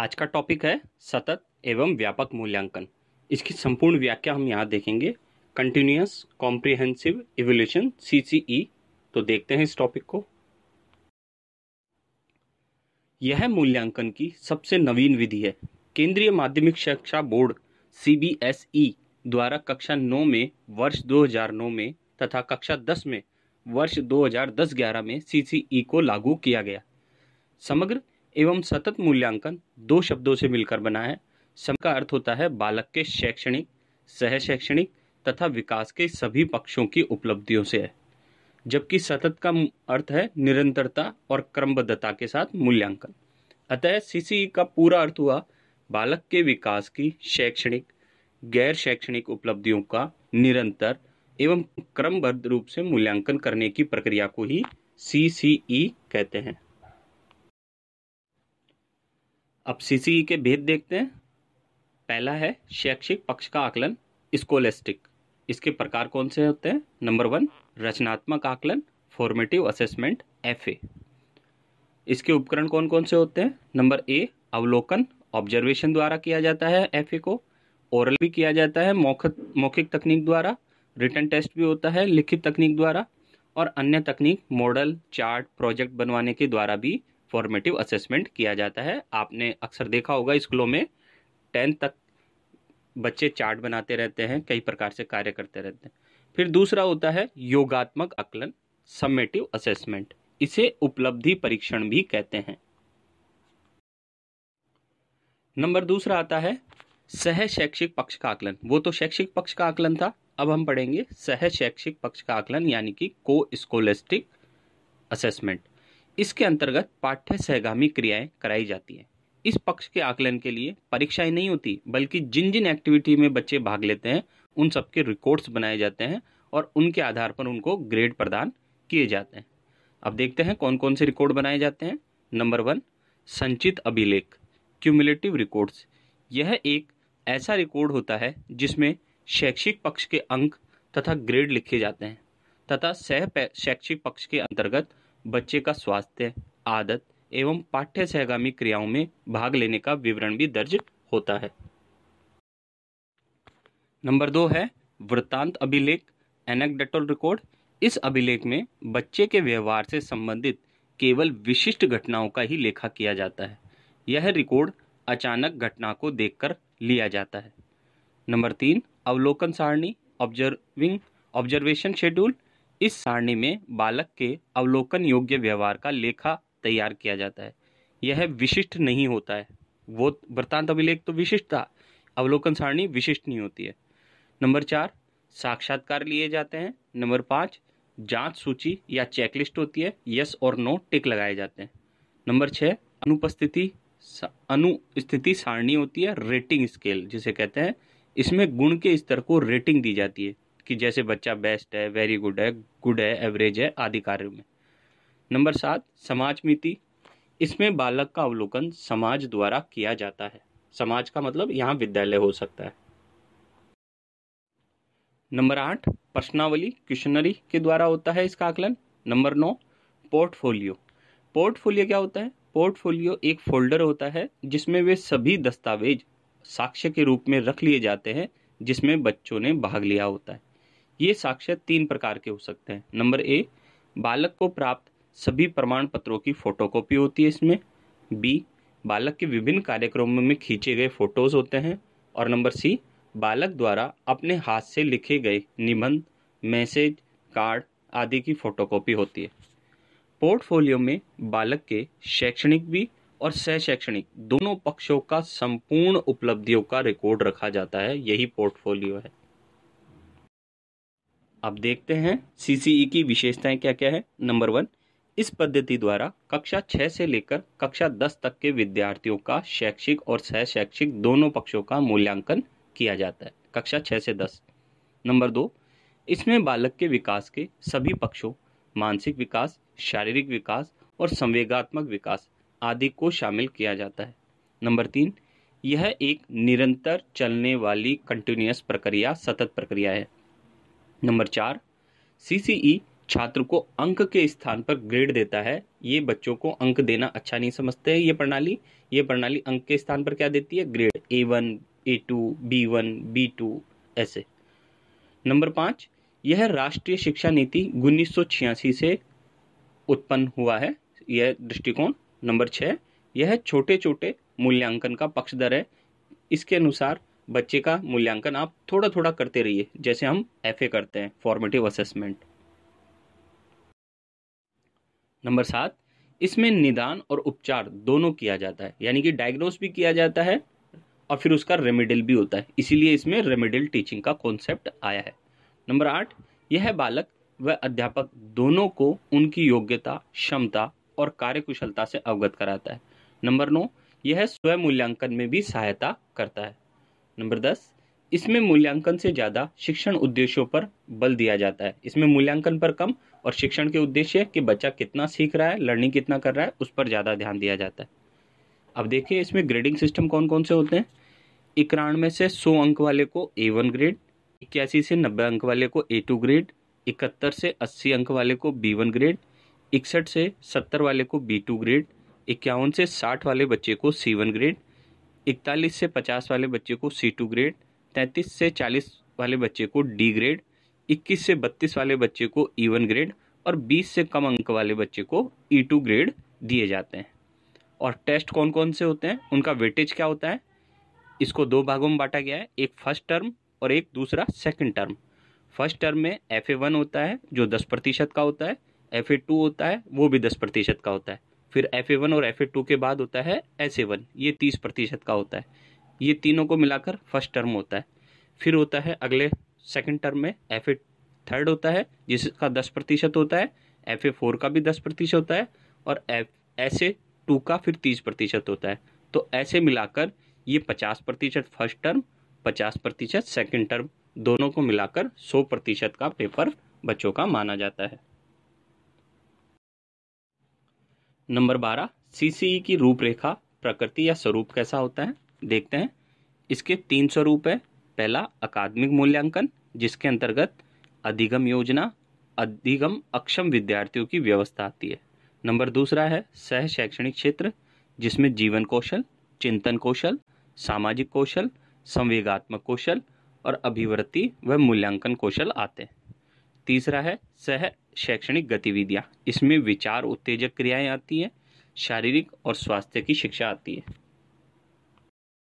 आज का टॉपिक है सतत एवं व्यापक मूल्यांकन इसकी संपूर्ण व्याख्या हम यहाँ देखेंगे कंटिन्यूस कॉम्प्रिहेंसिव इवोल्यूशन सी तो देखते हैं इस टॉपिक को यह मूल्यांकन की सबसे नवीन विधि है केंद्रीय माध्यमिक शिक्षा बोर्ड सी e, द्वारा कक्षा 9 में वर्ष 2009 में तथा कक्षा 10 में वर्ष 2010-11 में सी e को लागू किया गया समग्र एवं सतत मूल्यांकन दो शब्दों से मिलकर बना है सम का अर्थ होता है बालक के शैक्षणिक सह शैक्षणिक तथा विकास के सभी पक्षों की उपलब्धियों से है जबकि सतत का अर्थ है निरंतरता और क्रमबद्धता के साथ मूल्यांकन अतः सीसी e का पूरा अर्थ हुआ बालक के विकास की शैक्षणिक गैर शैक्षणिक उपलब्धियों का निरंतर एवं क्रमबद्ध रूप से मूल्यांकन करने की प्रक्रिया को ही सी e कहते हैं अब सीसी e के भेद देखते हैं पहला है शैक्षिक पक्ष का आकलन स्कोलेस्टिक इसके प्रकार कौन से होते हैं नंबर वन रचनात्मक आकलन फॉर्मेटिव असेसमेंट एफ इसके उपकरण कौन कौन से होते हैं नंबर ए अवलोकन ऑब्जर्वेशन द्वारा किया जाता है एफ को ओरल भी किया जाता है मौखिक तकनीक द्वारा रिटर्न टेस्ट भी होता है लिखित तकनीक द्वारा और अन्य तकनीक मॉडल चार्ट प्रोजेक्ट बनवाने के द्वारा भी फॉर्मेटिव असेसमेंट किया जाता है आपने अक्सर देखा होगा स्कूलों में टेंथ तक बच्चे चार्ट बनाते रहते हैं कई प्रकार से कार्य करते रहते हैं फिर दूसरा होता है योगात्मक आकलन समेटिव असेसमेंट इसे उपलब्धि परीक्षण भी कहते हैं नंबर दूसरा आता है सह शैक्षिक पक्ष का आकलन वो तो शैक्षिक पक्ष का आकलन था अब हम पढ़ेंगे सह शैक्षिक पक्ष का आकलन यानी कि को स्कोलेस्टिक असेसमेंट इसके अंतर्गत पाठ्य सहगामी क्रियाएं कराई जाती हैं इस पक्ष के आकलन के लिए परीक्षाएं नहीं होती बल्कि जिन जिन एक्टिविटी में बच्चे भाग लेते हैं उन सबके रिकॉर्ड्स बनाए जाते हैं और उनके आधार पर उनको ग्रेड प्रदान किए जाते हैं अब देखते हैं कौन कौन से रिकॉर्ड बनाए जाते हैं नंबर वन संचित अभिलेख क्यूमुलेटिव रिकॉर्ड्स यह एक ऐसा रिकॉर्ड होता है जिसमें शैक्षिक पक्ष के अंक तथा ग्रेड लिखे जाते हैं तथा सह शैक्षिक पक्ष के अंतर्गत बच्चे का स्वास्थ्य आदत एवं पाठ्य सहगामी क्रियाओं में भाग लेने का विवरण भी दर्ज होता है नंबर दो है वृत्तांत अभिलेख एनेक्डेटल रिकॉर्ड इस अभिलेख में बच्चे के व्यवहार से संबंधित केवल विशिष्ट घटनाओं का ही लेखा किया जाता है यह रिकॉर्ड अचानक घटना को देखकर लिया जाता है नंबर तीन अवलोकन सारणी ऑब्जर्विंग ऑब्जर्वेशन शेड्यूल इस सारणी में बालक के अवलोकन योग्य व्यवहार का लेखा तैयार किया जाता है यह विशिष्ट नहीं होता है वो वृतांत अभिलेख तो विशिष्ट था अवलोकन सारणी विशिष्ट नहीं होती है नंबर चार साक्षात्कार लिए जाते हैं नंबर पाँच जांच सूची या चेकलिस्ट होती है यस और नो टिक लगाए जाते हैं नंबर छः अनुपस्थिति अनुस्थिति सारणी होती है रेटिंग स्केल जिसे कहते हैं इसमें गुण के स्तर को रेटिंग दी जाती है कि जैसे बच्चा बेस्ट है वेरी गुड है गुड है एवरेज है आदि कार्यों में नंबर सात समाज मिति इसमें बालक का अवलोकन समाज द्वारा किया जाता है समाज का मतलब यहाँ विद्यालय हो सकता है नंबर आठ प्रश्नावली क्वेश्चनरी के द्वारा होता है इसका आकलन नंबर नौ पोर्टफोलियो पोर्टफोलियो क्या होता है पोर्टफोलियो एक फोल्डर होता है जिसमें वे सभी दस्तावेज साक्ष्य के रूप में रख लिए जाते हैं जिसमें बच्चों ने भाग लिया होता है ये साक्ष्य तीन प्रकार के हो सकते हैं नंबर ए बालक को प्राप्त सभी प्रमाण पत्रों की फोटोकॉपी होती है इसमें बी बालक के विभिन्न कार्यक्रमों में खींचे गए फोटोज होते हैं और नंबर सी बालक द्वारा अपने हाथ से लिखे गए निबंध मैसेज कार्ड आदि की फोटोकॉपी होती है पोर्टफोलियो में बालक के शैक्षणिक भी और शैक्षणिक दोनों पक्षों का संपूर्ण उपलब्धियों का रिकॉर्ड रखा जाता है यही पोर्टफोलियो है अब देखते हैं सीसीई e की विशेषताएं क्या क्या है नंबर वन इस पद्धति द्वारा कक्षा छह से लेकर कक्षा दस तक के विद्यार्थियों का शैक्षिक और सह शैक्षिक दोनों पक्षों का मूल्यांकन किया जाता है कक्षा छः से दस नंबर दो इसमें बालक के विकास के सभी पक्षों मानसिक विकास शारीरिक विकास और संवेगात्मक विकास आदि को शामिल किया जाता है नंबर तीन यह एक निरंतर चलने वाली कंटिन्यूस प्रक्रिया सतत प्रक्रिया है नंबर चार सीसीई e छात्र को अंक के स्थान पर ग्रेड देता है ये बच्चों को अंक देना अच्छा नहीं समझते हैं ये प्रणाली ये प्रणाली अंक के स्थान पर क्या देती है grade A one A two B one B two ऐसे नंबर पाँच यह राष्ट्रीय शिक्षा नीति उन्नीस से उत्पन्न हुआ है यह दृष्टिकोण नंबर छः यह छोटे छोटे मूल्यांकन का पक्षधर है इसके अनुसार बच्चे का मूल्यांकन आप थोड़ा थोड़ा करते रहिए जैसे हम एफ करते हैं फॉर्मेटिव असेसमेंट नंबर सात इसमें निदान और उपचार दोनों किया जाता है यानी कि डायग्नोस भी किया जाता है और फिर उसका रेमेडल भी होता है इसीलिए इसमें रेमेडल टीचिंग का कॉन्सेप्ट आया है नंबर आठ यह बालक व अध्यापक दोनों को उनकी योग्यता क्षमता और कार्यकुशलता से अवगत कराता है नंबर नौ यह स्वयं मूल्यांकन में भी सहायता करता है नंबर दस इसमें मूल्यांकन से ज़्यादा शिक्षण उद्देश्यों पर बल दिया जाता है इसमें मूल्यांकन पर कम और शिक्षण के उद्देश्य कि बच्चा कितना सीख रहा है लर्निंग कितना कर रहा है उस पर ज़्यादा ध्यान दिया जाता है अब देखिए इसमें ग्रेडिंग सिस्टम कौन कौन से होते हैं इक्यानवे से सौ अंक वाले को ए वन ग्रेड इक्यासी से नब्बे अंक वाले को ए टू ग्रेड इकहत्तर से अस्सी अंक वाले को बी वन ग्रेड इकसठ से सत्तर वाले को बी टू ग्रेड इक्यावन से साठ वाले बच्चे को सी वन ग्रेड इकतालीस से पचास वाले बच्चे को सी टू ग्रेड तैंतीस से चालीस वाले बच्चे को डी ग्रेड इक्कीस से बत्तीस वाले बच्चे को ई वन ग्रेड और बीस से कम अंक वाले बच्चे को ई टू ग्रेड दिए जाते हैं और टेस्ट कौन कौन से होते हैं उनका वेटेज क्या होता है इसको दो भागों में बांटा गया है एक फर्स्ट टर्म और एक दूसरा सेकेंड टर्म फर्स्ट टर्म में एफ ए वन होता है जो दस प्रतिशत का होता है एफ ए टू होता है वो भी दस प्रतिशत का होता है फिर एफ ए वन और एफ ए टू के बाद होता है एस ए वन ये तीस प्रतिशत का होता है ये तीनों को मिलाकर फर्स्ट टर्म होता है फिर होता है अगले सेकेंड टर्म में एफ ए थर्ड होता है जिसका दस प्रतिशत होता है एफ ए फोर का भी दस प्रतिशत होता है और एफ एस ए टू का फिर तीस प्रतिशत होता है तो ऐसे मिलाकर ये पचास प्रतिशत फर्स्ट टर्म पचास प्रतिशत सेकेंड टर्म दोनों को मिलाकर सौ प्रतिशत का पेपर बच्चों का माना जाता है नंबर बारह सीसीई e की रूपरेखा प्रकृति या स्वरूप कैसा होता है देखते हैं इसके तीन स्वरूप है पहला अकादमिक मूल्यांकन जिसके अंतर्गत अधिगम योजना अधिगम अक्षम विद्यार्थियों की व्यवस्था आती है नंबर दूसरा है सह शैक्षणिक क्षेत्र जिसमें जीवन कौशल चिंतन कौशल सामाजिक कौशल संवेगात्मक कौशल और अभिवृत्ति व मूल्यांकन कौशल आते हैं तीसरा है सह शैक्षणिक गतिविधियाँ इसमें विचार उत्तेजक क्रियाएं आती हैं शारीरिक और स्वास्थ्य की शिक्षा आती है